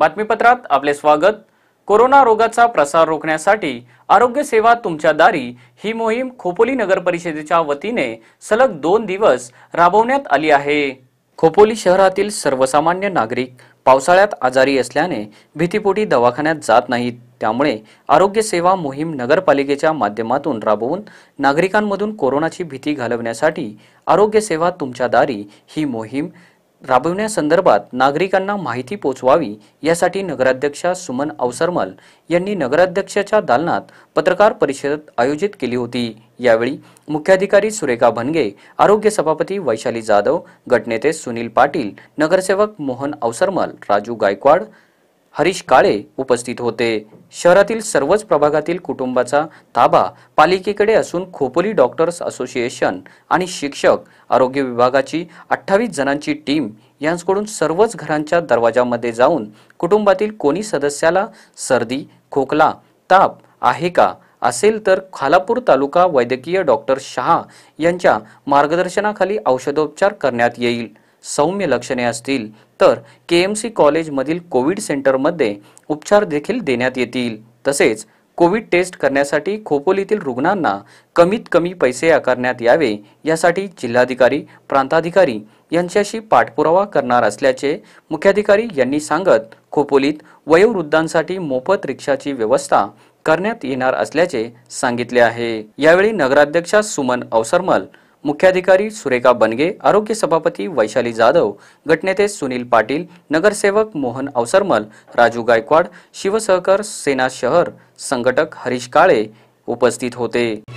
बातमीपत्रात आपले स्वागत कोरोना रोगाचा प्रसार रोखण्यासाठी आरोग्य सेवा तुमच्या दारी ही मोहीम खोपोली नगर परिषदेच्या वतीने सलग दोन दिवस राबवण्यात आली आहे खोपोली शहरातील सर्वसामान्य नागरिक पावसाळ्यात आजारी असल्याने भीतीपोटी दवाखान्यात जात नाहीत त्यामुळे आरोग्य सेवा मोहीम नगरपालिकेच्या माध्यमातून राबवून नागरिकांमधून कोरोनाची भीती घालवण्यासाठी आरोग्य सेवा तुमच्या दारी ही मोहीम राबविण्यासंदर्भात नागरिकांना माहिती पोचवावी यासाठी नगराध्यक्षा सुमन अवसरमल यांनी नगराध्यक्षाच्या दालनात पत्रकार परिषद आयोजित केली होती यावेळी मुख्याधिकारी सुरेखा भनगे आरोग्य सभापती वैशाली जाधव गटनेते सुनील पाटील नगरसेवक मोहन अवसरमल राजू गायकवाड हरीश काळे उपस्थित होते शहरातील सर्वच प्रभागातील कुटुंबाचा ताबा पालिकेकडे असून खोपोली डॉक्टर्स असोसिएशन आणि शिक्षक आरोग्य विभागाची अठ्ठावीस जणांची टीम यांकडून सर्वच घरांच्या दरवाजामध्ये जाऊन कुटुंबातील कोणी सदस्याला सर्दी खोकला ताप आहे का असेल तर खालापूर तालुका वैद्यकीय डॉक्टर शहा यांच्या मार्गदर्शनाखाली औषधोपचार करण्यात येईल सौम्य लक्षणे असतील तर के एम सी कॉलेजमधील कोविड सेंटरमध्ये उपचार देखील देण्यात येतील तसेच कोविड टेस्ट करण्यासाठी खोपोलीतील रुग्णांना कमीत कमी पैसे आकारण्यात यावे यासाठी जिल्हाधिकारी प्रांताधिकारी यांच्याशी पाठपुरावा करणार असल्याचे मुख्याधिकारी यांनी सांगत खोपोलीत वयोवृद्धांसाठी मोफत रिक्षाची व्यवस्था करण्यात येणार असल्याचे सांगितले आहे यावेळी नगराध्यक्षा सुमन अवसरमल मुख्याधिकारी सुरेखा बनगे आरोग्य सभापती वैशाली जाधव गटनेते सुनील पाटील नगरसेवक मोहन अवसरमल राजू गायकवाड शिवसहकार सेना शहर संघटक हरीश काळे उपस्थित होते